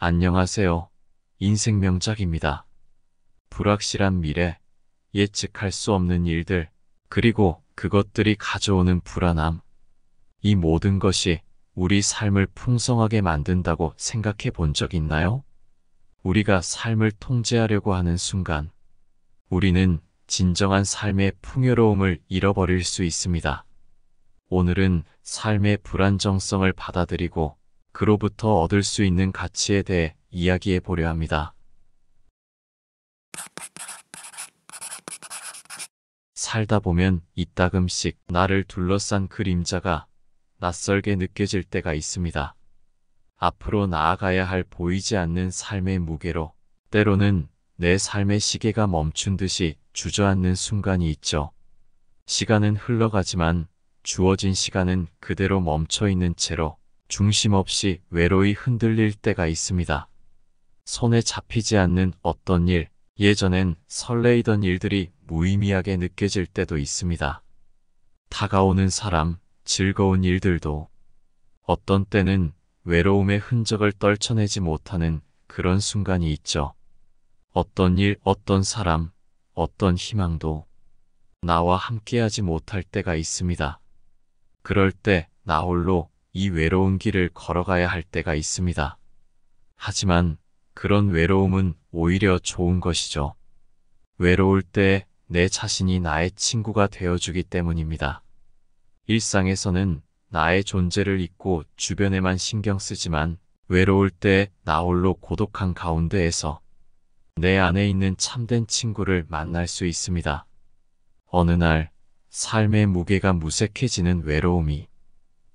안녕하세요. 인생 명작입니다. 불확실한 미래, 예측할 수 없는 일들, 그리고 그것들이 가져오는 불안함. 이 모든 것이 우리 삶을 풍성하게 만든다고 생각해 본 적 있나요? 우리가 삶을 통제하려고 하는 순간, 우리는 진정한 삶의 풍요로움을 잃어버릴 수 있습니다. 오늘은 삶의 불안정성을 받아들이고 그로부터 얻을 수 있는 가치에 대해 이야기해 보려 합니다. 살다 보면 이따금씩 나를 둘러싼 그림자가 낯설게 느껴질 때가 있습니다. 앞으로 나아가야 할 보이지 않는 삶의 무게로 때로는 내 삶의 시계가 멈춘 듯이 주저앉는 순간이 있죠. 시간은 흘러가지만 주어진 시간은 그대로 멈춰 있는 채로 중심 없이 외로이 흔들릴 때가 있습니다. 손에 잡히지 않는 어떤 일, 예전엔 설레이던 일들이 무의미하게 느껴질 때도 있습니다. 다가오는 사람, 즐거운 일들도 어떤 때는 외로움의 흔적을 떨쳐내지 못하는 그런 순간이 있죠. 어떤 일, 어떤 사람, 어떤 희망도 나와 함께하지 못할 때가 있습니다. 그럴 때 나 홀로 이 외로운 길을 걸어가야 할 때가 있습니다. 하지만 그런 외로움은 오히려 좋은 것이죠. 외로울 때 내 자신이 나의 친구가 되어주기 때문입니다. 일상에서는 나의 존재를 잊고 주변에만 신경 쓰지만 외로울 때 나 홀로 고독한 가운데에서 내 안에 있는 참된 친구를 만날 수 있습니다. 어느 날 삶의 무게가 무색해지는 외로움이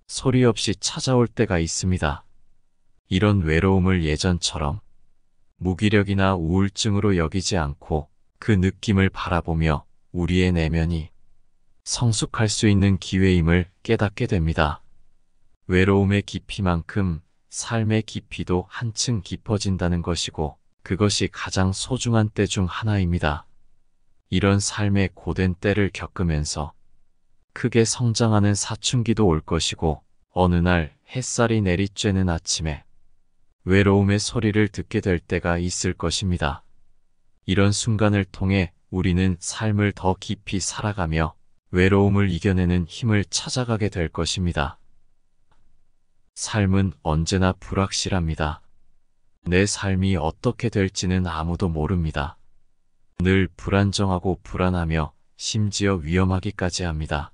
소리 없이 찾아올 때가 있습니다. 이런 외로움을 예전처럼 무기력이나 우울증으로 여기지 않고 그 느낌을 바라보며 우리의 내면이 성숙할 수 있는 기회임을 깨닫게 됩니다. 외로움의 깊이만큼 삶의 깊이도 한층 깊어진다는 것이고 그것이 가장 소중한 때 중 하나입니다. 이런 삶의 고된 때를 겪으면서 크게 성장하는 사춘기도 올 것이고 어느 날 햇살이 내리쬐는 아침에 외로움의 소리를 듣게 될 때가 있을 것입니다. 이런 순간을 통해 우리는 삶을 더 깊이 살아가며 외로움을 이겨내는 힘을 찾아가게 될 것입니다. 삶은 언제나 불확실합니다. 내 삶이 어떻게 될지는 아무도 모릅니다. 늘 불안정하고 불안하며 심지어 위험하기까지 합니다.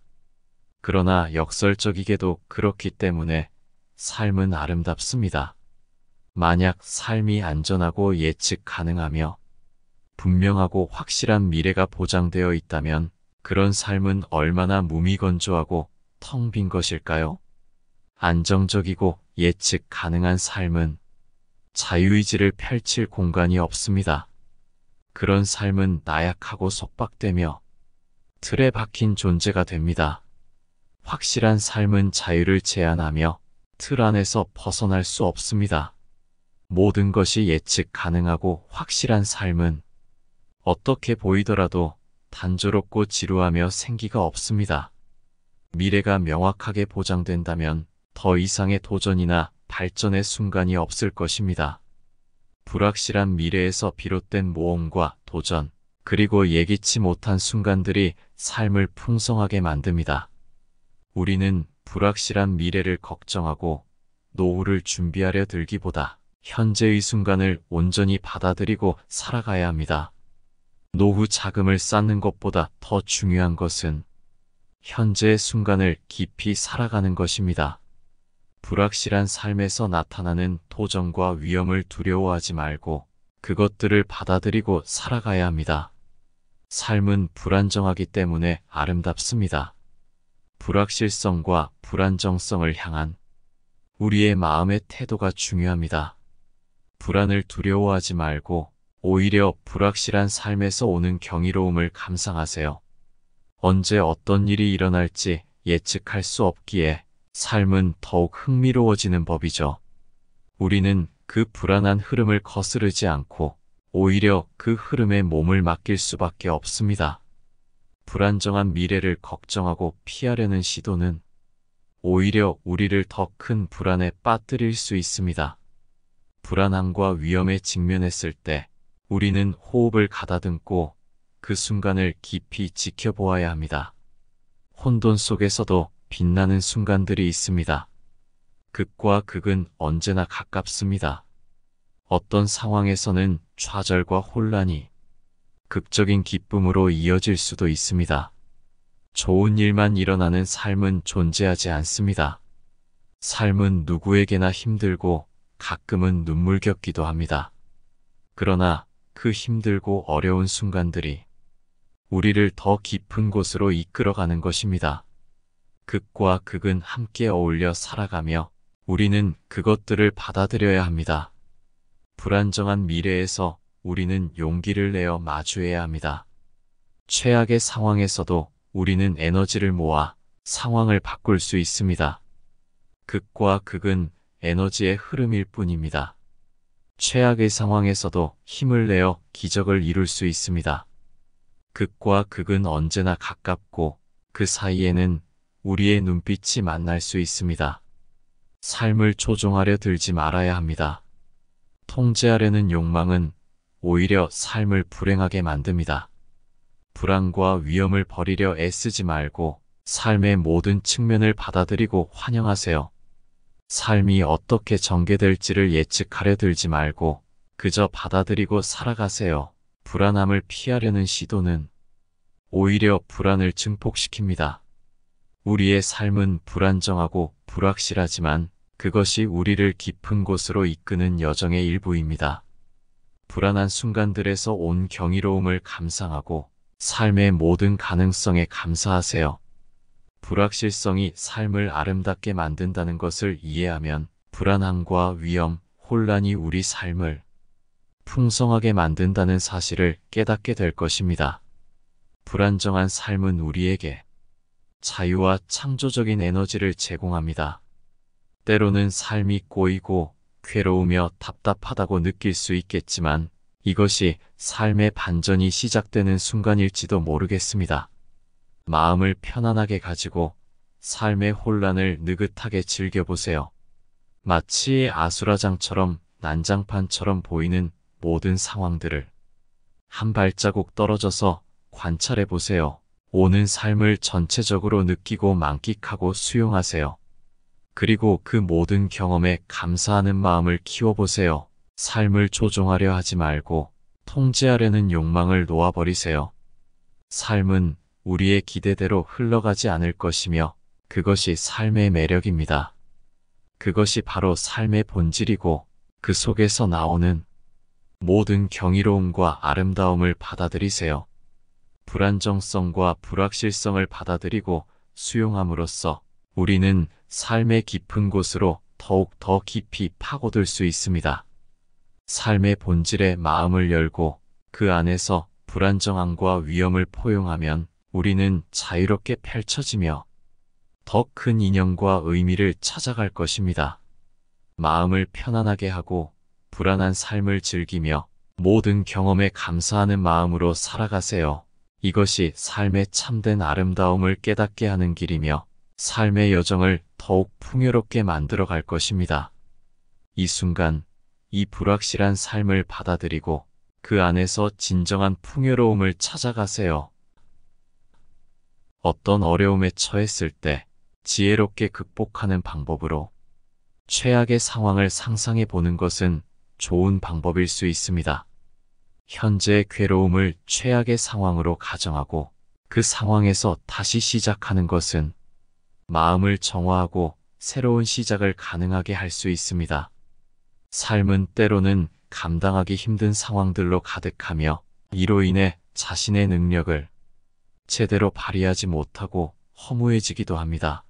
그러나 역설적이게도 그렇기 때문에 삶은 아름답습니다. 만약 삶이 안전하고 예측 가능하며 분명하고 확실한 미래가 보장되어 있다면 그런 삶은 얼마나 무미건조하고 텅 빈 것일까요? 안정적이고 예측 가능한 삶은 자유의지를 펼칠 공간이 없습니다. 그런 삶은 나약하고 속박되며 틀에 박힌 존재가 됩니다. 확실한 삶은 자유를 제한하며 틀 안에서 벗어날 수 없습니다. 모든 것이 예측 가능하고 확실한 삶은 어떻게 보이더라도 단조롭고 지루하며 생기가 없습니다. 미래가 명확하게 보장된다면 더 이상의 도전이나 발전의 순간이 없을 것입니다. 불확실한 미래에서 비롯된 모험과 도전, 그리고 예기치 못한 순간들이 삶을 풍성하게 만듭니다. 우리는 불확실한 미래를 걱정하고 노후를 준비하려 들기보다 현재의 순간을 온전히 받아들이고 살아가야 합니다. 노후 자금을 쌓는 것보다 더 중요한 것은 현재의 순간을 깊이 살아가는 것입니다. 불확실한 삶에서 나타나는 도전과 위험을 두려워하지 말고 그것들을 받아들이고 살아가야 합니다. 삶은 불안정하기 때문에 아름답습니다. 불확실성과 불안정성을 향한 우리의 마음의 태도가 중요합니다. 불안을 두려워하지 말고 오히려 불확실한 삶에서 오는 경이로움을 감상하세요. 언제 어떤 일이 일어날지 예측할 수 없기에 삶은 더욱 흥미로워지는 법이죠. 우리는 그 불안한 흐름을 거스르지 않고 오히려 그 흐름에 몸을 맡길 수밖에 없습니다. 불안정한 미래를 걱정하고 피하려는 시도는 오히려 우리를 더 큰 불안에 빠뜨릴 수 있습니다. 불안함과 위험에 직면했을 때 우리는 호흡을 가다듬고 그 순간을 깊이 지켜보아야 합니다. 혼돈 속에서도 빛나는 순간들이 있습니다. 극과 극은 언제나 가깝습니다. 어떤 상황에서는 좌절과 혼란이, 극적인 기쁨으로 이어질 수도 있습니다. 좋은 일만 일어나는 삶은 존재하지 않습니다. 삶은 누구에게나 힘들고 가끔은 눈물겹기도 합니다. 그러나 그 힘들고 어려운 순간들이 우리를 더 깊은 곳으로 이끌어가는 것입니다. 극과 극은 함께 어울려 살아가며 우리는 그것들을 받아들여야 합니다. 불안정한 미래에서 우리는 용기를 내어 마주해야 합니다. 최악의 상황에서도 우리는 에너지를 모아 상황을 바꿀 수 있습니다. 극과 극은 에너지의 흐름일 뿐입니다. 최악의 상황에서도 힘을 내어 기적을 이룰 수 있습니다. 극과 극은 언제나 가깝고 그 사이에는 우리의 눈빛이 만날 수 있습니다. 삶을 조종하려 들지 말아야 합니다. 통제하려는 욕망은 오히려 삶을 불행하게 만듭니다. 불안과 위험을 버리려 애쓰지 말고 삶의 모든 측면을 받아들이고 환영하세요. 삶이 어떻게 전개될지를 예측하려 들지 말고 그저 받아들이고 살아가세요. 불안함을 피하려는 시도는 오히려 불안을 증폭시킵니다. 우리의 삶은 불안정하고 불확실하지만 그것이 우리를 깊은 곳으로 이끄는 여정의 일부입니다. 불안한 순간들에서 온 경이로움을 감상하고 삶의 모든 가능성에 감사하세요. 불확실성이 삶을 아름답게 만든다는 것을 이해하면 불안함과 위험, 혼란이 우리 삶을 풍성하게 만든다는 사실을 깨닫게 될 것입니다. 불안정한 삶은 우리에게 자유와 창조적인 에너지를 제공합니다. 때로는 삶이 꼬이고 괴로우며 답답하다고 느낄 수 있겠지만 이것이 삶의 반전이 시작되는 순간일지도 모르겠습니다. 마음을 편안하게 가지고 삶의 혼란을 느긋하게 즐겨보세요. 마치 아수라장처럼 난장판처럼 보이는 모든 상황들을 한 발자국 떨어져서 관찰해 보세요. 오는 삶을 전체적으로 느끼고 만끽하고 수용하세요. 그리고 그 모든 경험에 감사하는 마음을 키워보세요. 삶을 조종하려 하지 말고 통제하려는 욕망을 놓아버리세요. 삶은 우리의 기대대로 흘러가지 않을 것이며 그것이 삶의 매력입니다. 그것이 바로 삶의 본질이고 그 속에서 나오는 모든 경이로움과 아름다움을 받아들이세요. 불안정성과 불확실성을 받아들이고 수용함으로써 우리는 삶의 깊은 곳으로 더욱 더 깊이 파고들 수 있습니다. 삶의 본질에 마음을 열고 그 안에서 불안정함과 위험을 포용하면 우리는 자유롭게 펼쳐지며 더 큰 인연과 의미를 찾아갈 것입니다. 마음을 편안하게 하고 불안한 삶을 즐기며 모든 경험에 감사하는 마음으로 살아가세요. 이것이 삶의 참된 아름다움을 깨닫게 하는 길이며 삶의 여정을 더욱 풍요롭게 만들어 갈 것입니다. 이 순간 이 불확실한 삶을 받아들이고 그 안에서 진정한 풍요로움을 찾아가세요. 어떤 어려움에 처했을 때 지혜롭게 극복하는 방법으로 최악의 상황을 상상해 보는 것은 좋은 방법일 수 있습니다. 현재의 괴로움을 최악의 상황으로 가정하고 그 상황에서 다시 시작하는 것은 마음을 정화하고 새로운 시작을 가능하게 할 수 있습니다. 삶은 때로는 감당하기 힘든 상황들로 가득하며 이로 인해 자신의 능력을 제대로 발휘하지 못하고 허무해지기도 합니다.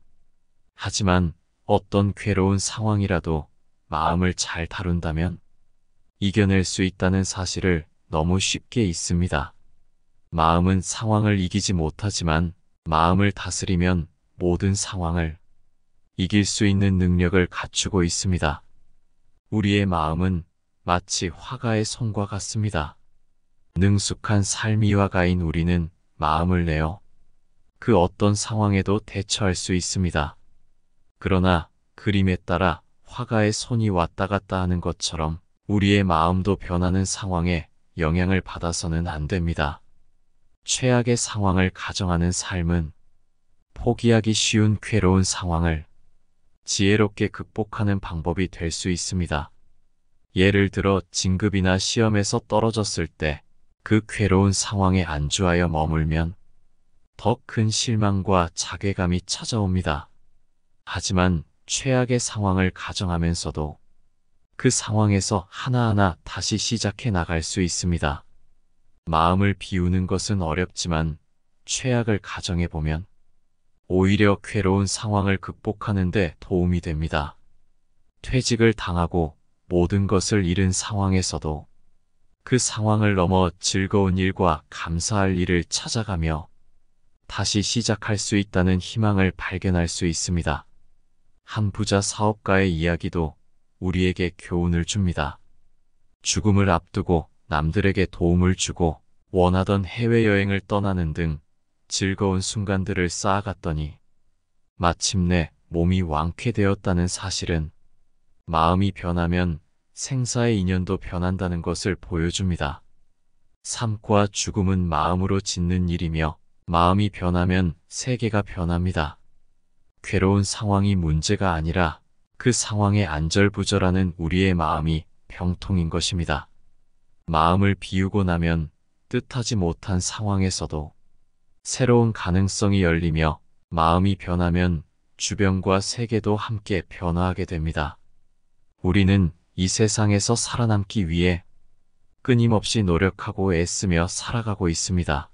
하지만 어떤 괴로운 상황이라도 마음을 잘 다룬다면 이겨낼 수 있다는 사실을 너무 쉽게 잊습니다. 마음은 상황을 이기지 못하지만 마음을 다스리면 모든 상황을 이길 수 있는 능력을 갖추고 있습니다. 우리의 마음은 마치 화가의 손과 같습니다. 능숙한 삶이화가인 우리는 마음을 내어 그 어떤 상황에도 대처할 수 있습니다. 그러나 그림에 따라 화가의 손이 왔다 갔다 하는 것처럼 우리의 마음도 변하는 상황에 영향을 받아서는 안 됩니다. 최악의 상황을 가정하는 삶은 포기하기 쉬운 괴로운 상황을 지혜롭게 극복하는 방법이 될 수 있습니다. 예를 들어 진급이나 시험에서 떨어졌을 때 그 괴로운 상황에 안주하여 머물면 더 큰 실망과 자괴감이 찾아옵니다. 하지만 최악의 상황을 가정하면서도 그 상황에서 하나하나 다시 시작해 나갈 수 있습니다. 마음을 비우는 것은 어렵지만 최악을 가정해 보면 오히려 괴로운 상황을 극복하는데 도움이 됩니다. 퇴직을 당하고 모든 것을 잃은 상황에서도 그 상황을 넘어 즐거운 일과 감사할 일을 찾아가며 다시 시작할 수 있다는 희망을 발견할 수 있습니다. 한 부자 사업가의 이야기도 우리에게 교훈을 줍니다. 죽음을 앞두고 남들에게 도움을 주고 원하던 해외여행을 떠나는 등 즐거운 순간들을 쌓아갔더니 마침내 몸이 완쾌되었다는 사실은 마음이 변하면 생사의 인연도 변한다는 것을 보여줍니다. 삶과 죽음은 마음으로 짓는 일이며 마음이 변하면 세계가 변합니다. 괴로운 상황이 문제가 아니라 그 상황에 안절부절하는 우리의 마음이 병통인 것입니다. 마음을 비우고 나면 뜻하지 못한 상황에서도 새로운 가능성이 열리며 마음이 변하면 주변과 세계도 함께 변화하게 됩니다. 우리는 이 세상에서 살아남기 위해 끊임없이 노력하고 애쓰며 살아가고 있습니다.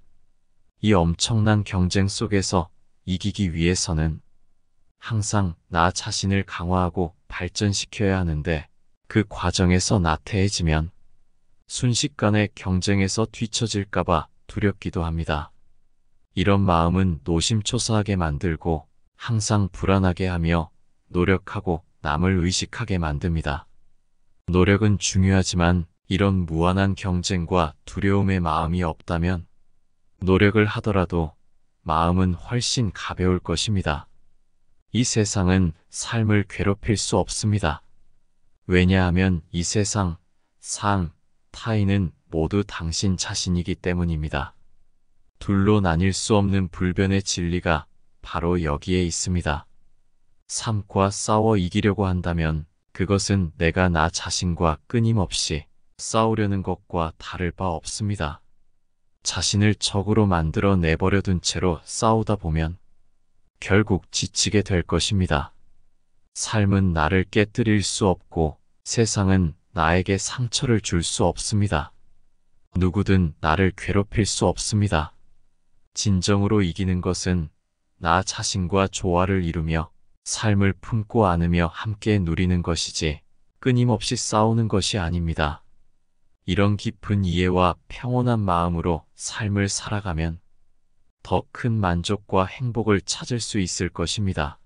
이 엄청난 경쟁 속에서 이기기 위해서는 항상 나 자신을 강화하고 발전시켜야 하는데 그 과정에서 나태해지면 순식간에 경쟁에서 뒤처질까봐 두렵기도 합니다. 이런 마음은 노심초사하게 만들고 항상 불안하게 하며 노력하고 남을 의식하게 만듭니다. 노력은 중요하지만 이런 무한한 경쟁과 두려움의 마음이 없다면 노력을 하더라도 마음은 훨씬 가벼울 것입니다. 이 세상은 삶을 괴롭힐 수 없습니다. 왜냐하면 이 세상, 상, 타인은 모두 당신 자신이기 때문입니다. 둘로 나뉠 수 없는 불변의 진리가 바로 여기에 있습니다. 삶과 싸워 이기려고 한다면 그것은 내가 나 자신과 끊임없이 싸우려는 것과 다를 바 없습니다. 자신을 적으로 만들어 내버려 둔 채로 싸우다 보면 결국 지치게 될 것입니다. 삶은 나를 깨뜨릴 수 없고 세상은 나에게 상처를 줄 수 없습니다. 누구든 나를 괴롭힐 수 없습니다. 진정으로 이기는 것은 나 자신과 조화를 이루며 삶을 품고 안으며 함께 누리는 것이지 끊임없이 싸우는 것이 아닙니다. 이런 깊은 이해와 평온한 마음으로 삶을 살아가면 더 큰 만족과 행복을 찾을 수 있을 것입니다.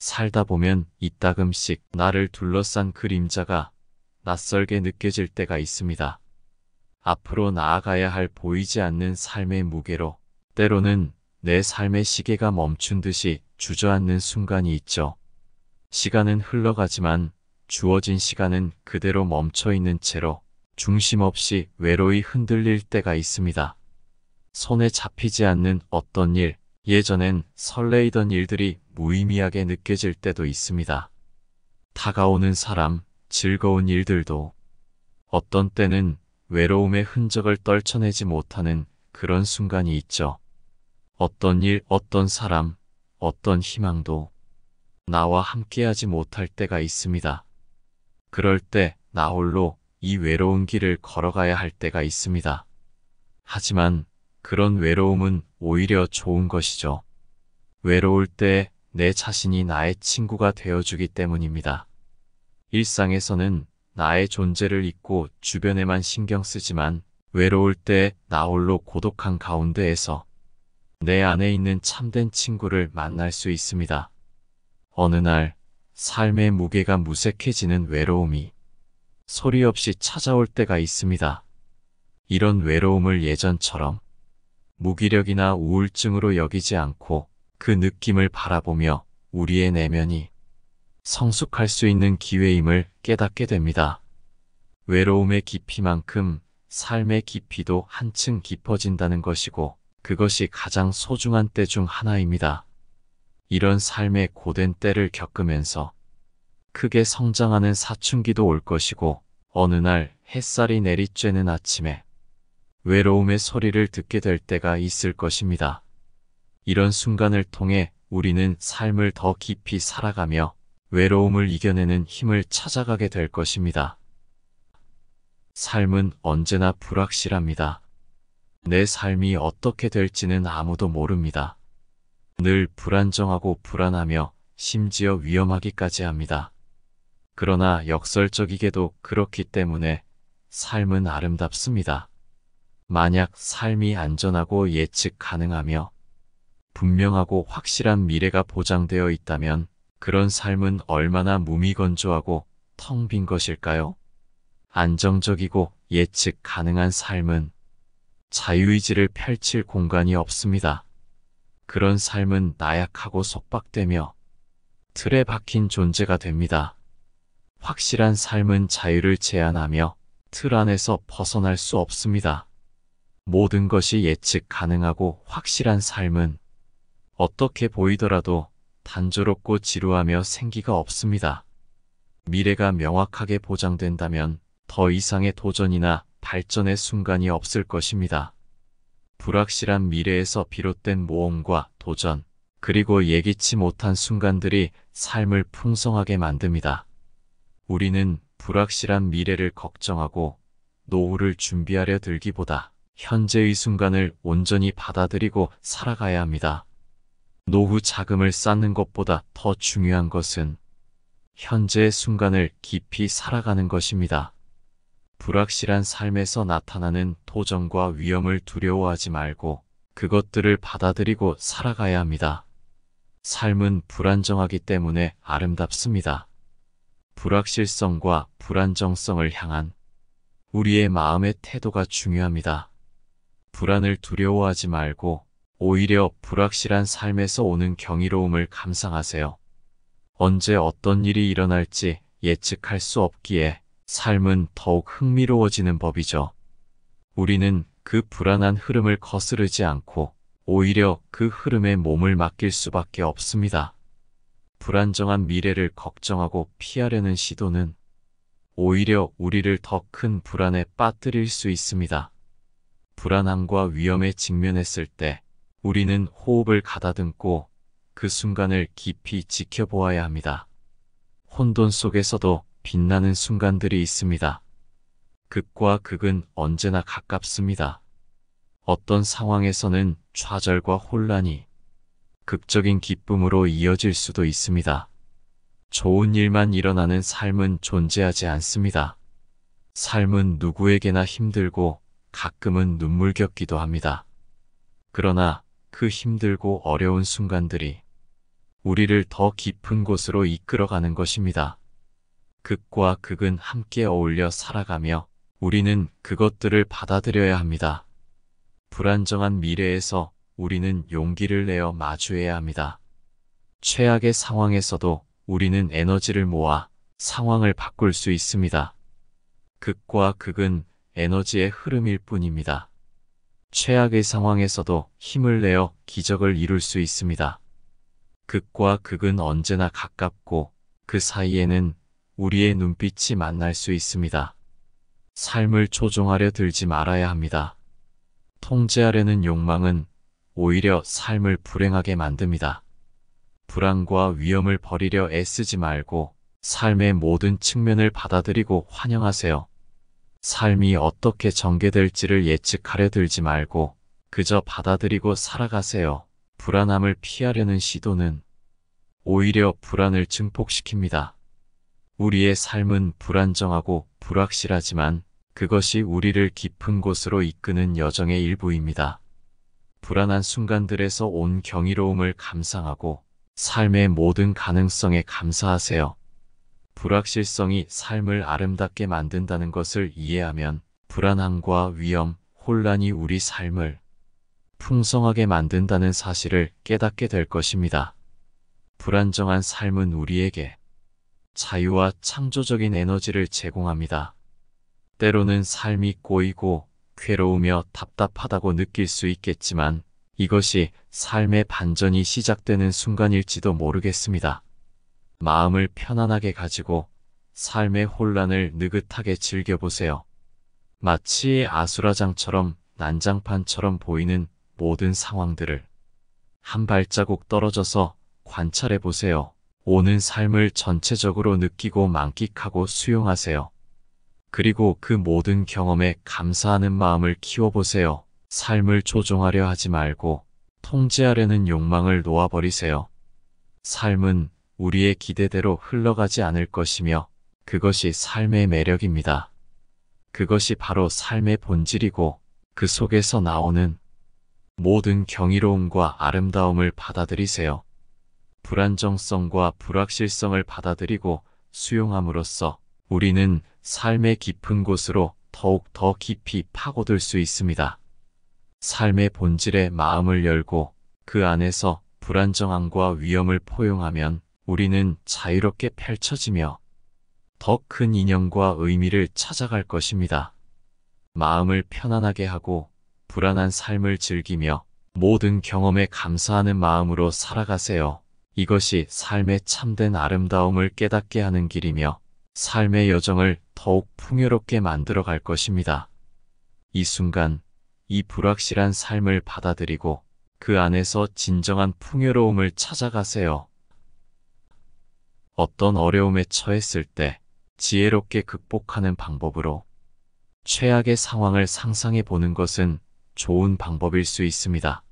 살다 보면 이따금씩 나를 둘러싼 그림자가 낯설게 느껴질 때가 있습니다. 앞으로 나아가야 할 보이지 않는 삶의 무게로 때로는 내 삶의 시계가 멈춘 듯이 주저앉는 순간이 있죠. 시간은 흘러가지만 주어진 시간은 그대로 멈춰 있는 채로 중심 없이 외로이 흔들릴 때가 있습니다. 손에 잡히지 않는 어떤 일, 예전엔 설레이던 일들이 무의미하게 느껴질 때도 있습니다. 다가오는 사람, 즐거운 일들도 어떤 때는 외로움의 흔적을 떨쳐내지 못하는 그런 순간이 있죠. 어떤 일, 어떤 사람, 어떤 희망도 나와 함께하지 못할 때가 있습니다. 그럴 때 나 홀로 이 외로운 길을 걸어가야 할 때가 있습니다. 하지만 그런 외로움은 오히려 좋은 것이죠. 외로울 때 내 자신이 나의 친구가 되어주기 때문입니다. 일상에서는 나의 존재를 잊고 주변에만 신경 쓰지만 외로울 때 나 홀로 고독한 가운데에서 내 안에 있는 참된 친구를 만날 수 있습니다. 어느 날 삶의 무게가 무색해지는 외로움이 소리 없이 찾아올 때가 있습니다. 이런 외로움을 예전처럼 무기력이나 우울증으로 여기지 않고 그 느낌을 바라보며 우리의 내면이 성숙할 수 있는 기회임을 깨닫게 됩니다. 외로움의 깊이만큼 삶의 깊이도 한층 깊어진다는 것이고 그것이 가장 소중한 때 중 하나입니다. 이런 삶의 고된 때를 겪으면서 크게 성장하는 사춘기도 올 것이고 어느 날 햇살이 내리쬐는 아침에 외로움의 소리를 듣게 될 때가 있을 것입니다. 이런 순간을 통해 우리는 삶을 더 깊이 살아가며 외로움을 이겨내는 힘을 찾아가게 될 것입니다. 삶은 언제나 불확실합니다. 내 삶이 어떻게 될지는 아무도 모릅니다. 늘 불안정하고 불안하며 심지어 위험하기까지 합니다. 그러나 역설적이게도 그렇기 때문에 삶은 아름답습니다. 만약 삶이 안전하고 예측 가능하며 분명하고 확실한 미래가 보장되어 있다면 그런 삶은 얼마나 무미건조하고 텅 빈 것일까요? 안정적이고 예측 가능한 삶은 자유의지를 펼칠 공간이 없습니다. 그런 삶은 나약하고 속박되며 틀에 박힌 존재가 됩니다. 확실한 삶은 자유를 제한하며 틀 안에서 벗어날 수 없습니다. 모든 것이 예측 가능하고 확실한 삶은 어떻게 보이더라도 단조롭고 지루하며 생기가 없습니다. 미래가 명확하게 보장된다면 더 이상의 도전이나 발전의 순간이 없을 것입니다. 불확실한 미래에서 비롯된 모험과 도전, 그리고 예기치 못한 순간들이 삶을 풍성하게 만듭니다. 우리는 불확실한 미래를 걱정하고 노후를 준비하려 들기보다 현재의 순간을 온전히 받아들이고 살아가야 합니다. 노후 자금을 쌓는 것보다 더 중요한 것은 현재의 순간을 깊이 살아가는 것입니다. 불확실한 삶에서 나타나는 도전과 위험을 두려워하지 말고 그것들을 받아들이고 살아가야 합니다. 삶은 불안정하기 때문에 아름답습니다. 불확실성과 불안정성을 향한 우리의 마음의 태도가 중요합니다. 불안을 두려워하지 말고 오히려 불확실한 삶에서 오는 경이로움을 감상하세요. 언제 어떤 일이 일어날지 예측할 수 없기에 삶은 더욱 흥미로워지는 법이죠. 우리는 그 불안한 흐름을 거스르지 않고 오히려 그 흐름에 몸을 맡길 수밖에 없습니다. 불안정한 미래를 걱정하고 피하려는 시도는 오히려 우리를 더 큰 불안에 빠뜨릴 수 있습니다. 불안함과 위험에 직면했을 때 우리는 호흡을 가다듬고 그 순간을 깊이 지켜보아야 합니다. 혼돈 속에서도 빛나는 순간들이 있습니다. 극과 극은 언제나 가깝습니다. 어떤 상황에서는 좌절과 혼란이 극적인 기쁨으로 이어질 수도 있습니다. 좋은 일만 일어나는 삶은 존재하지 않습니다. 삶은 누구에게나 힘들고 가끔은 눈물겹기도 합니다. 그러나 그 힘들고 어려운 순간들이 우리를 더 깊은 곳으로 이끌어가는 것입니다. 극과 극은 함께 어울려 살아가며 우리는 그것들을 받아들여야 합니다. 불안정한 미래에서 우리는 용기를 내어 마주해야 합니다. 최악의 상황에서도 우리는 에너지를 모아 상황을 바꿀 수 있습니다. 극과 극은 에너지의 흐름일 뿐입니다. 최악의 상황에서도 힘을 내어 기적을 이룰 수 있습니다. 극과 극은 언제나 가깝고 그 사이에는 우리의 눈빛이 만날 수 있습니다. 삶을 초종하려 들지 말아야 합니다. 통제하려는 욕망은 오히려 삶을 불행하게 만듭니다. 불안과 위험을 버리려 애쓰지 말고 삶의 모든 측면을 받아들이고 환영하세요. 삶이 어떻게 전개될지를 예측하려 들지 말고 그저 받아들이고 살아가세요. 불안함을 피하려는 시도는 오히려 불안을 증폭시킵니다. 우리의 삶은 불안정하고 불확실하지만 그것이 우리를 깊은 곳으로 이끄는 여정의 일부입니다. 불안한 순간들에서 온 경이로움을 감상하고 삶의 모든 가능성에 감사하세요. 불확실성이 삶을 아름답게 만든다는 것을 이해하면 불안함과 위험, 혼란이 우리 삶을 풍성하게 만든다는 사실을 깨닫게 될 것입니다. 불안정한 삶은 우리에게 자유와 창조적인 에너지를 제공합니다. 때로는 삶이 꼬이고 괴로우며 답답하다고 느낄 수 있겠지만 이것이 삶의 반전이 시작되는 순간일지도 모르겠습니다. 마음을 편안하게 가지고 삶의 혼란을 느긋하게 즐겨보세요. 마치 아수라장처럼 난장판처럼 보이는 모든 상황들을 한 발자국 떨어져서 관찰해 보세요. 오는 삶을 전체적으로 느끼고 만끽하고 수용하세요. 그리고 그 모든 경험에 감사하는 마음을 키워보세요. 삶을 조종하려 하지 말고 통제하려는 욕망을 놓아버리세요. 삶은 우리의 기대대로 흘러가지 않을 것이며 그것이 삶의 매력입니다. 그것이 바로 삶의 본질이고 그 속에서 나오는 모든 경이로움과 아름다움을 받아들이세요. 불안정성과 불확실성을 받아들이고 수용함으로써 우리는 삶의 깊은 곳으로 더욱 더 깊이 파고들 수 있습니다. 삶의 본질에 마음을 열고 그 안에서 불안정함과 위험을 포용하면 우리는 자유롭게 펼쳐지며 더 큰 인연과 의미를 찾아갈 것입니다. 마음을 편안하게 하고 불안한 삶을 즐기며 모든 경험에 감사하는 마음으로 살아가세요. 이것이 삶의 참된 아름다움을 깨닫게 하는 길이며 삶의 여정을 더욱 풍요롭게 만들어 갈 것입니다. 이 순간 이 불확실한 삶을 받아들이고 그 안에서 진정한 풍요로움을 찾아가세요. 어떤 어려움에 처했을 때 지혜롭게 극복하는 방법으로 최악의 상황을 상상해 보는 것은 좋은 방법일 수 있습니다.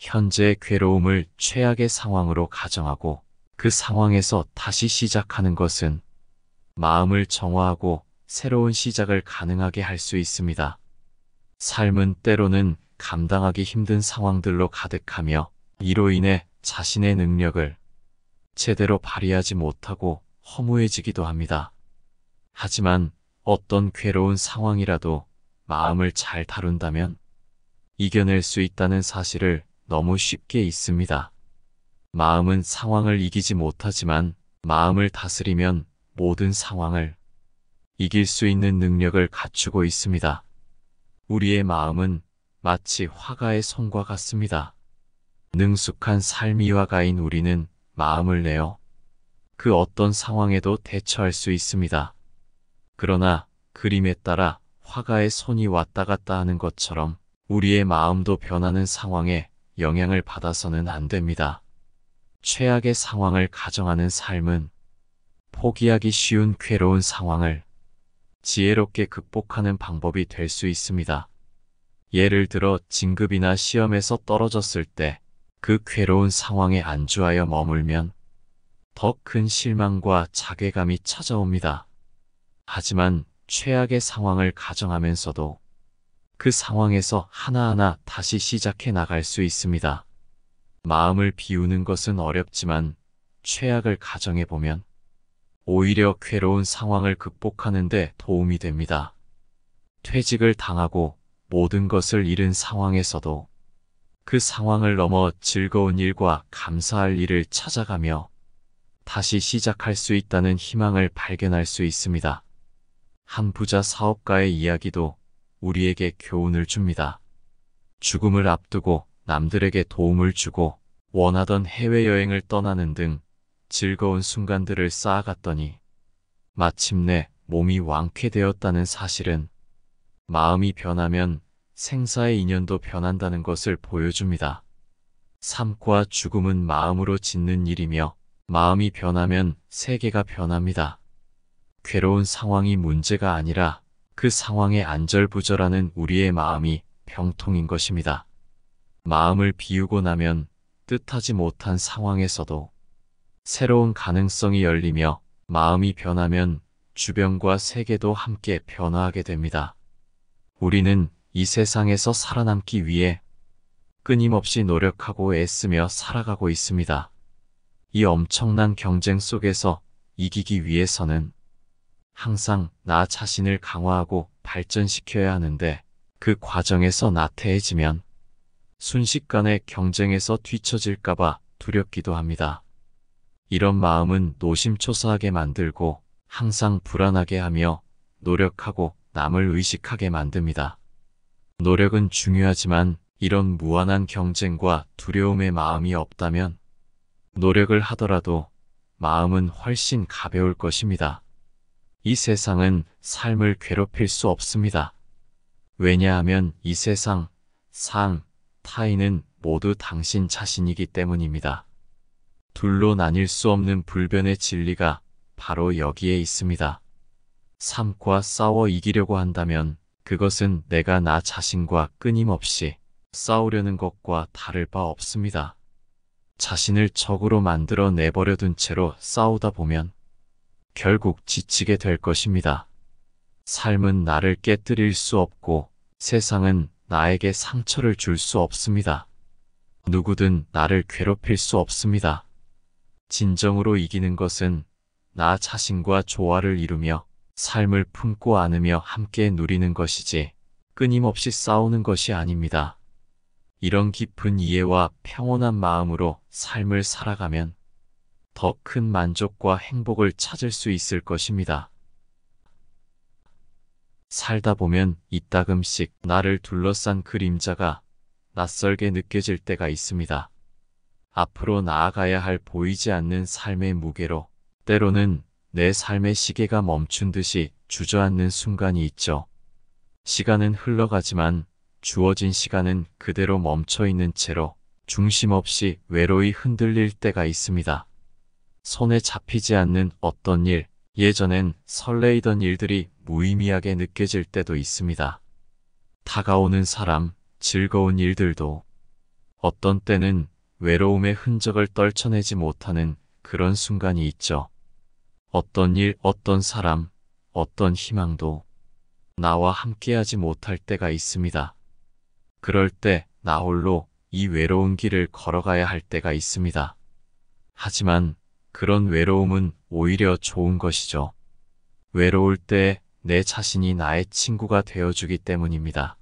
현재의 괴로움을 최악의 상황으로 가정하고 그 상황에서 다시 시작하는 것은 마음을 정화하고 새로운 시작을 가능하게 할 수 있습니다. 삶은 때로는 감당하기 힘든 상황들로 가득하며 이로 인해 자신의 능력을 제대로 발휘하지 못하고 허무해지기도 합니다. 하지만 어떤 괴로운 상황이라도 마음을 잘 다룬다면 이겨낼 수 있다는 사실을 너무 쉽게 잊습니다. 마음은 상황을 이기지 못하지만 마음을 다스리면 모든 상황을 이길 수 있는 능력을 갖추고 있습니다. 우리의 마음은 마치 화가의 손과 같습니다. 능숙한 삶이화가인 우리는 마음을 내어 그 어떤 상황에도 대처할 수 있습니다. 그러나 그림에 따라 화가의 손이 왔다 갔다 하는 것처럼 우리의 마음도 변하는 상황에 영향을 받아서는 안 됩니다. 최악의 상황을 가정하는 삶은 포기하기 쉬운 괴로운 상황을 지혜롭게 극복하는 방법이 될 수 있습니다. 예를 들어 진급이나 시험에서 떨어졌을 때그 괴로운 상황에 안주하여 머물면 더 큰 실망과 자괴감이 찾아옵니다. 하지만 최악의 상황을 가정하면서도 그 상황에서 하나하나 다시 시작해 나갈 수 있습니다. 마음을 비우는 것은 어렵지만 최악을 가정해 보면 오히려 괴로운 상황을 극복하는데 도움이 됩니다. 퇴직을 당하고 모든 것을 잃은 상황에서도 그 상황을 넘어 즐거운 일과 감사할 일을 찾아가며 다시 시작할 수 있다는 희망을 발견할 수 있습니다. 한 부자 사업가의 이야기도 우리에게 교훈을 줍니다. 죽음을 앞두고 남들에게 도움을 주고 원하던 해외여행을 떠나는 등 즐거운 순간들을 쌓아갔더니 마침내 몸이 완쾌되었다는 사실은 마음이 변하면 생사의 인연도 변한다는 것을 보여줍니다. 삶과 죽음은 마음으로 짓는 일이며 마음이 변하면 세계가 변합니다. 괴로운 상황이 문제가 아니라 그 상황에 안절부절하는 우리의 마음이 병통인 것입니다. 마음을 비우고 나면 뜻하지 못한 상황에서도 새로운 가능성이 열리며 마음이 변하면 주변과 세계도 함께 변화하게 됩니다. 우리는 이 세상에서 살아남기 위해 끊임없이 노력하고 애쓰며 살아가고 있습니다. 이 엄청난 경쟁 속에서 이기기 위해서는 항상 나 자신을 강화하고 발전시켜야 하는데 그 과정에서 나태해지면 순식간에 경쟁에서 뒤처질까봐 두렵기도 합니다. 이런 마음은 노심초사하게 만들고 항상 불안하게 하며 노력하고 남을 의식하게 만듭니다. 노력은 중요하지만 이런 무한한 경쟁과 두려움의 마음이 없다면 노력을 하더라도 마음은 훨씬 가벼울 것입니다. 이 세상은 삶을 괴롭힐 수 없습니다. 왜냐하면 이 세상, 상, 타인은 모두 당신 자신이기 때문입니다. 둘로 나뉠 수 없는 불변의 진리가 바로 여기에 있습니다. 삶과 싸워 이기려고 한다면 그것은 내가 나 자신과 끊임없이 싸우려는 것과 다를 바 없습니다. 자신을 적으로 만들어 내버려 둔 채로 싸우다 보면 결국 지치게 될 것입니다. 삶은 나를 깨뜨릴 수 없고 세상은 나에게 상처를 줄 수 없습니다. 누구든 나를 괴롭힐 수 없습니다. 진정으로 이기는 것은 나 자신과 조화를 이루며 삶을 품고 안으며 함께 누리는 것이지 끊임없이 싸우는 것이 아닙니다. 이런 깊은 이해와 평온한 마음으로 삶을 살아가면 더 큰 만족과 행복을 찾을 수 있을 것입니다. 살다 보면 이따금씩 나를 둘러싼 그림자가 낯설게 느껴질 때가 있습니다. 앞으로 나아가야 할 보이지 않는 삶의 무게로 때로는 내 삶의 시계가 멈춘 듯이 주저앉는 순간이 있죠. 시간은 흘러가지만 주어진 시간은 그대로 멈춰 있는 채로 중심 없이 외로이 흔들릴 때가 있습니다. 손에 잡히지 않는 어떤 일, 예전엔 설레이던 일들이 무의미하게 느껴질 때도 있습니다. 다가오는 사람, 즐거운 일들도 어떤 때는 외로움의 흔적을 떨쳐내지 못하는 그런 순간이 있죠. 어떤 일, 어떤 사람, 어떤 희망도 나와 함께하지 못할 때가 있습니다. 그럴 때 나 홀로 이 외로운 길을 걸어가야 할 때가 있습니다. 하지만 그런 외로움은 오히려 좋은 것이죠. 외로울 때 내 자신이 나의 친구가 되어주기 때문입니다.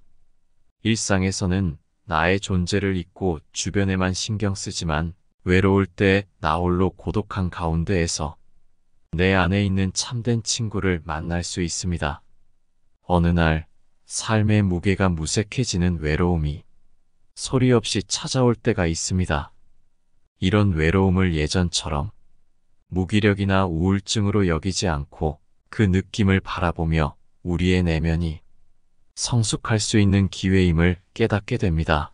일상에서는 나의 존재를 잊고 주변에만 신경 쓰지만 외로울 때 나 홀로 고독한 가운데에서 내 안에 있는 참된 친구를 만날 수 있습니다. 어느 날 삶의 무게가 무색해지는 외로움이 소리 없이 찾아올 때가 있습니다. 이런 외로움을 예전처럼 무기력이나 우울증으로 여기지 않고 그 느낌을 바라보며 우리의 내면이 성숙할 수 있는 기회임을 깨닫게 됩니다.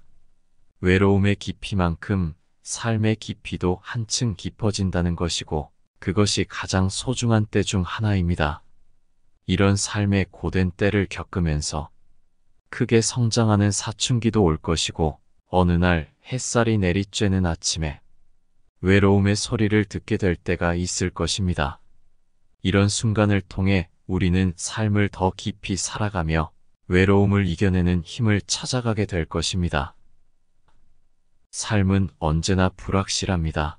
외로움의 깊이만큼 삶의 깊이도 한층 깊어진다는 것이고 그것이 가장 소중한 때 중 하나입니다. 이런 삶의 고된 때를 겪으면서 크게 성장하는 사춘기도 올 것이고 어느 날 햇살이 내리쬐는 아침에 외로움의 소리를 듣게 될 때가 있을 것입니다. 이런 순간을 통해 우리는 삶을 더 깊이 살아가며 외로움을 이겨내는 힘을 찾아가게 될 것입니다. 삶은 언제나 불확실합니다.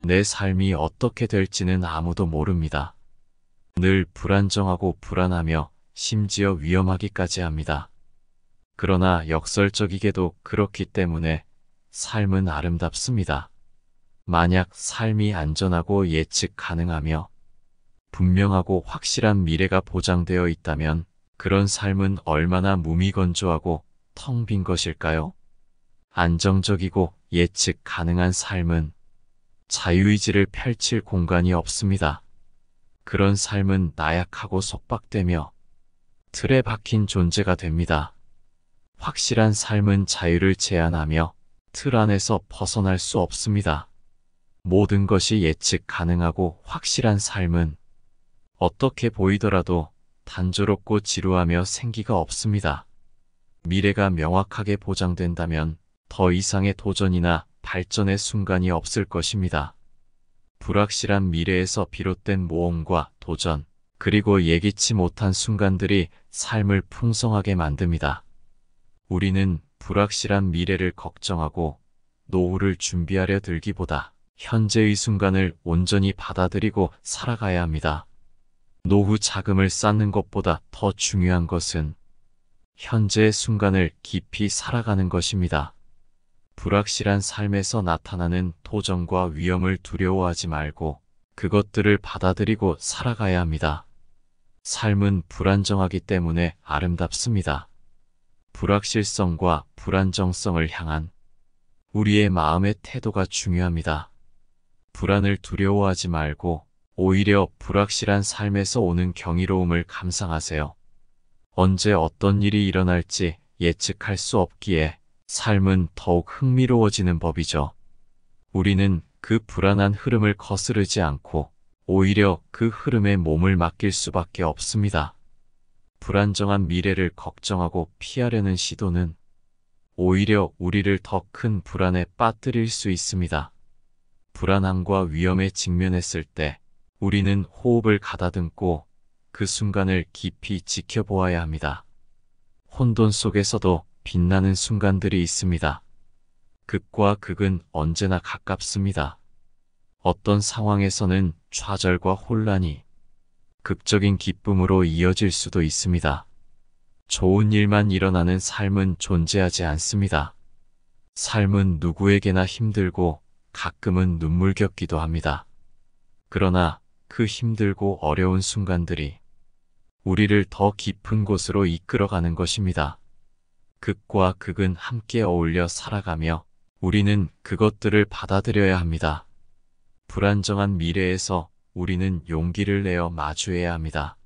내 삶이 어떻게 될지는 아무도 모릅니다. 늘 불안정하고 불안하며 심지어 위험하기까지 합니다. 그러나 역설적이게도 그렇기 때문에 삶은 아름답습니다. 만약 삶이 안전하고 예측 가능하며 분명하고 확실한 미래가 보장되어 있다면 그런 삶은 얼마나 무미건조하고 텅 빈 것일까요? 안정적이고 예측 가능한 삶은 자유의지를 펼칠 공간이 없습니다. 그런 삶은 나약하고 속박되며 틀에 박힌 존재가 됩니다. 확실한 삶은 자유를 제한하며 틀 안에서 벗어날 수 없습니다. 모든 것이 예측 가능하고 확실한 삶은 어떻게 보이더라도 단조롭고 지루하며 생기가 없습니다. 미래가 명확하게 보장된다면 더 이상의 도전이나 발전의 순간이 없을 것입니다. 불확실한 미래에서 비롯된 모험과 도전, 그리고 예기치 못한 순간들이 삶을 풍성하게 만듭니다. 우리는 불확실한 미래를 걱정하고 노후를 준비하려 들기보다 현재의 순간을 온전히 받아들이고 살아가야 합니다. 노후 자금을 쌓는 것보다 더 중요한 것은 현재의 순간을 깊이 살아가는 것입니다. 불확실한 삶에서 나타나는 도전과 위험을 두려워하지 말고 그것들을 받아들이고 살아가야 합니다. 삶은 불안정하기 때문에 아름답습니다. 불확실성과 불안정성을 향한 우리의 마음의 태도가 중요합니다. 불안을 두려워하지 말고 오히려 불확실한 삶에서 오는 경이로움을 감상하세요. 언제 어떤 일이 일어날지 예측할 수 없기에 삶은 더욱 흥미로워지는 법이죠. 우리는 그 불안한 흐름을 거스르지 않고 오히려 그 흐름에 몸을 맡길 수밖에 없습니다. 불안정한 미래를 걱정하고 피하려는 시도는 오히려 우리를 더 큰 불안에 빠뜨릴 수 있습니다. 불안함과 위험에 직면했을 때 우리는 호흡을 가다듬고 그 순간을 깊이 지켜보아야 합니다. 혼돈 속에서도 빛나는 순간들이 있습니다. 극과 극은 언제나 가깝습니다. 어떤 상황에서는 좌절과 혼란이 극적인 기쁨으로 이어질 수도 있습니다. 좋은 일만 일어나는 삶은 존재하지 않습니다. 삶은 누구에게나 힘들고 가끔은 눈물겹기도 합니다. 그러나 그 힘들고 어려운 순간들이 우리를 더 깊은 곳으로 이끌어가는 것입니다. 극과 극은 함께 어울려 살아가며 우리는 그것들을 받아들여야 합니다. 불안정한 미래에서 우리는 용기를 내어 마주해야 합니다.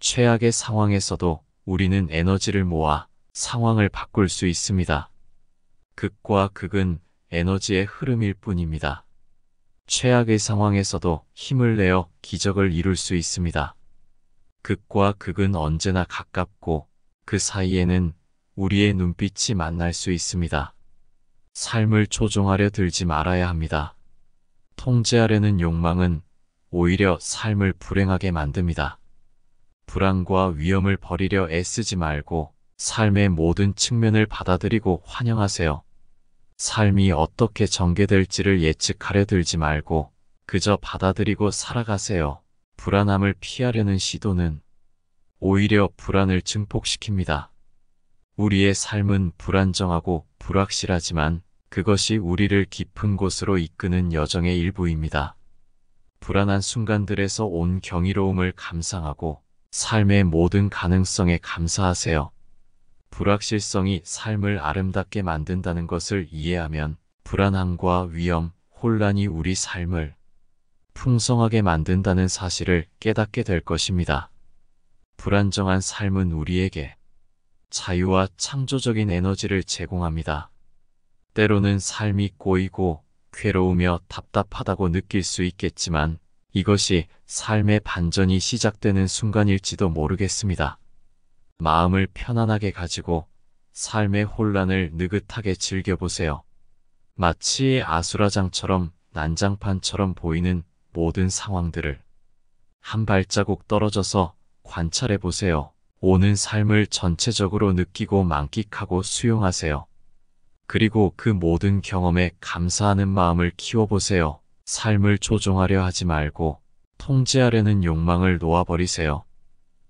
최악의 상황에서도 우리는 에너지를 모아 상황을 바꿀 수 있습니다. 극과 극은 에너지의 흐름일 뿐입니다. 최악의 상황에서도 힘을 내어 기적을 이룰 수 있습니다. 극과 극은 언제나 가깝고 그 사이에는 우리의 눈빛이 만날 수 있습니다. 삶을 조종하려 들지 말아야 합니다. 통제하려는 욕망은 오히려 삶을 불행하게 만듭니다. 불안과 위험을 버리려 애쓰지 말고 삶의 모든 측면을 받아들이고 환영하세요. 삶이 어떻게 전개될지를 예측하려 들지 말고 그저 받아들이고 살아가세요. 불안함을 피하려는 시도는 오히려 불안을 증폭시킵니다. 우리의 삶은 불안정하고 불확실하지만 그것이 우리를 깊은 곳으로 이끄는 여정의 일부입니다. 불안한 순간들에서 온 경이로움을 감상하고 삶의 모든 가능성에 감사하세요. 불확실성이 삶을 아름답게 만든다는 것을 이해하면 불안함과 위험, 혼란이 우리 삶을 풍성하게 만든다는 사실을 깨닫게 될 것입니다. 불안정한 삶은 우리에게 자유와 창조적인 에너지를 제공합니다. 때로는 삶이 꼬이고 괴로우며 답답하다고 느낄 수 있겠지만 이것이 삶의 반전이 시작되는 순간일지도 모르겠습니다. 마음을 편안하게 가지고 삶의 혼란을 느긋하게 즐겨보세요. 마치 아수라장처럼 난장판처럼 보이는 모든 상황들을 한 발자국 떨어져서 관찰해 보세요. 오는 삶을 전체적으로 느끼고 만끽하고 수용하세요. 그리고 그 모든 경험에 감사하는 마음을 키워보세요. 삶을 조종하려 하지 말고 통제하려는 욕망을 놓아버리세요.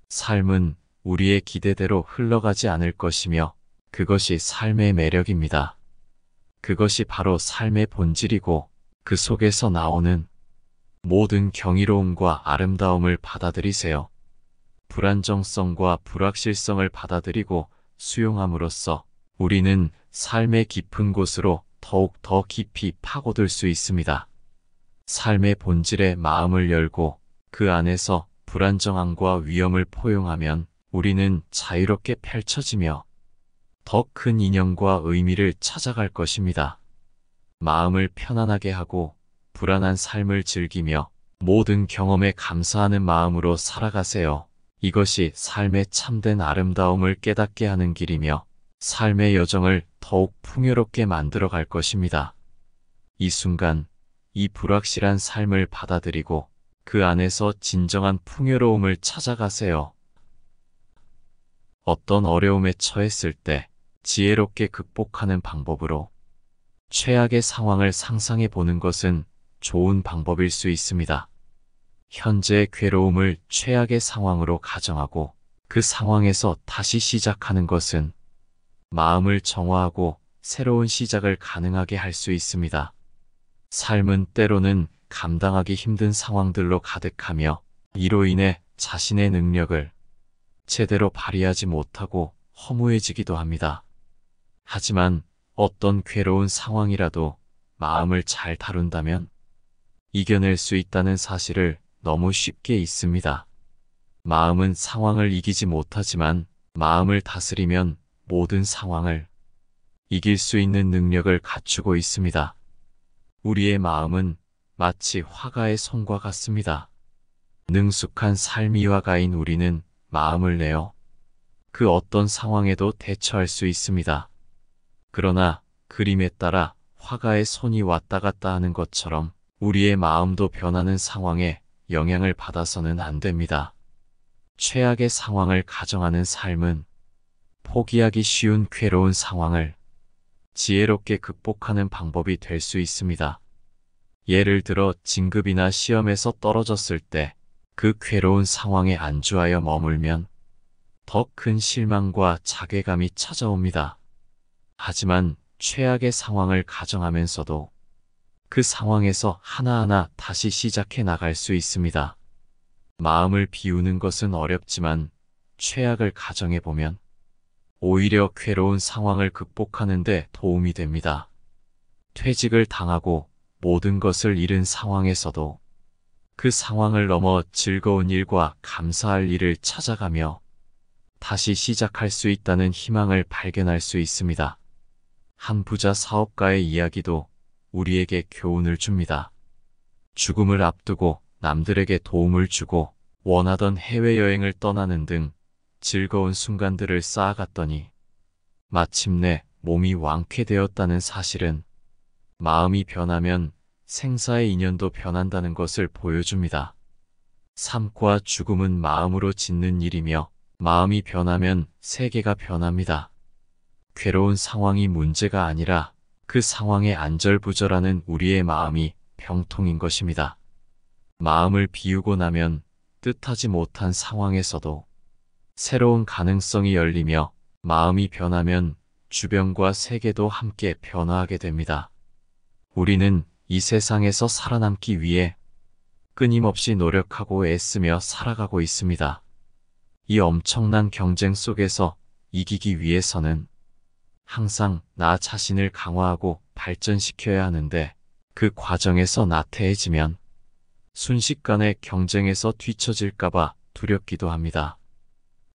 삶은 우리의 기대대로 흘러가지 않을 것이며 그것이 삶의 매력입니다. 그것이 바로 삶의 본질이고 그 속에서 나오는 모든 경이로움과 아름다움을 받아들이세요. 불안정성과 불확실성을 받아들이고 수용함으로써 우리는 삶의 깊은 곳으로 더욱 더 깊이 파고들 수 있습니다. 삶의 본질에 마음을 열고 그 안에서 불안정함과 위험을 포용하면 우리는 자유롭게 펼쳐지며 더 큰 인연과 의미를 찾아갈 것입니다. 마음을 편안하게 하고 불안한 삶을 즐기며 모든 경험에 감사하는 마음으로 살아가세요. 이것이 삶의 참된 아름다움을 깨닫게 하는 길이며 삶의 여정을 더욱 풍요롭게 만들어 갈 것입니다. 이 순간 이 불확실한 삶을 받아들이고 그 안에서 진정한 풍요로움을 찾아가세요. 어떤 어려움에 처했을 때 지혜롭게 극복하는 방법으로 최악의 상황을 상상해 보는 것은 좋은 방법일 수 있습니다. 현재의 괴로움을 최악의 상황으로 가정하고 그 상황에서 다시 시작하는 것은 마음을 정화하고 새로운 시작을 가능하게 할 수 있습니다. 삶은 때로는 감당하기 힘든 상황들로 가득하며 이로 인해 자신의 능력을 제대로 발휘하지 못하고 허무해지기도 합니다. 하지만 어떤 괴로운 상황이라도 마음을 잘 다룬다면 이겨낼 수 있다는 사실을 너무 쉽게 있습니다. 마음은 상황을 이기지 못하지만 마음을 다스리면 모든 상황을 이길 수 있는 능력을 갖추고 있습니다. 우리의 마음은 마치 화가의 손과 같습니다. 능숙한 삶이화가인 우리는 마음을 내어 그 어떤 상황에도 대처할 수 있습니다. 그러나 그림에 따라 화가의 손이 왔다 갔다 하는 것처럼 우리의 마음도 변하는 상황에 영향을 받아서는 안 됩니다. 최악의 상황을 가정하는 삶은 포기하기 쉬운 괴로운 상황을 지혜롭게 극복하는 방법이 될 수 있습니다. 예를 들어 진급이나 시험에서 떨어졌을 때 그 괴로운 상황에 안주하여 머물면 더 큰 실망과 자괴감이 찾아옵니다. 하지만 최악의 상황을 가정하면서도 그 상황에서 하나하나 다시 시작해 나갈 수 있습니다. 마음을 비우는 것은 어렵지만 최악을 가정해 보면 오히려 괴로운 상황을 극복하는데 도움이 됩니다. 퇴직을 당하고 모든 것을 잃은 상황에서도 그 상황을 넘어 즐거운 일과 감사할 일을 찾아가며 다시 시작할 수 있다는 희망을 발견할 수 있습니다. 한 부자 사업가의 이야기도 우리에게 교훈을 줍니다. 죽음을 앞두고 남들에게 도움을 주고 원하던 해외여행을 떠나는 등 즐거운 순간들을 쌓아갔더니 마침내 몸이 완쾌되었다는 사실은 마음이 변하면 생사의 인연도 변한다는 것을 보여줍니다. 삶과 죽음은 마음으로 짓는 일이며 마음이 변하면 세계가 변합니다. 괴로운 상황이 문제가 아니라 그 상황에 안절부절하는 우리의 마음이 병통인 것입니다. 마음을 비우고 나면 뜻하지 못한 상황에서도 새로운 가능성이 열리며 마음이 변하면 주변과 세계도 함께 변화하게 됩니다. 우리는 이 세상에서 살아남기 위해 끊임없이 노력하고 애쓰며 살아가고 있습니다. 이 엄청난 경쟁 속에서 이기기 위해서는 항상 나 자신을 강화하고 발전시켜야 하는데 그 과정에서 나태해지면 순식간에 경쟁에서 뒤처질까봐 두렵기도 합니다.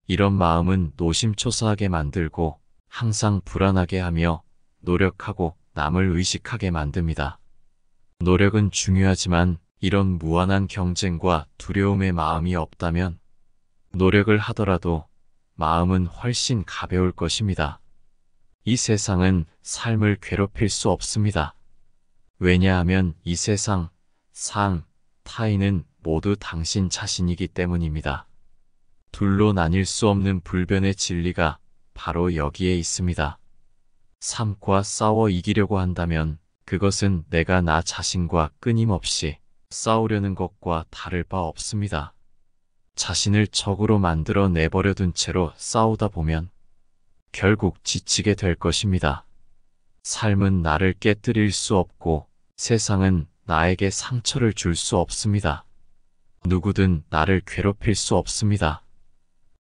이런 마음은 노심초사하게 만들고 항상 불안하게 하며 노력하고 남을 의식하게 만듭니다. 노력은 중요하지만 이런 무한한 경쟁과 두려움의 마음이 없다면 노력을 하더라도 마음은 훨씬 가벼울 것입니다. 이 세상은 삶을 괴롭힐 수 없습니다. 왜냐하면 이 세상, 상, 타인은 모두 당신 자신이기 때문입니다. 둘로 나뉠 수 없는 불변의 진리가 바로 여기에 있습니다. 삶과 싸워 이기려고 한다면 그것은 내가 나 자신과 끊임없이 싸우려는 것과 다를 바 없습니다. 자신을 적으로 만들어 내버려둔 채로 싸우다 보면 결국 지치게 될 것입니다. 삶은 나를 깨뜨릴 수 없고 세상은 나에게 상처를 줄 수 없습니다. 누구든 나를 괴롭힐 수 없습니다.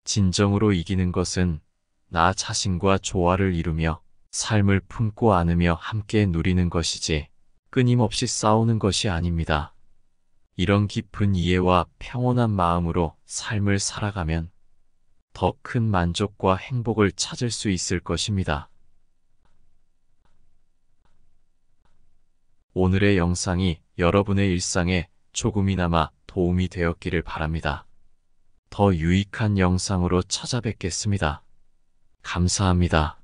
진정으로 이기는 것은 나 자신과 조화를 이루며 삶을 품고 안으며 함께 누리는 것이지 끊임없이 싸우는 것이 아닙니다. 이런 깊은 이해와 평온한 마음으로 삶을 살아가면 더큰 만족과 행복을 찾을 수 있을 것입니다. 오늘의 영상이 여러분의 일상에 조금이나마 도움이 되었기를 바랍니다. 더 유익한 영상으로 찾아뵙겠습니다. 감사합니다.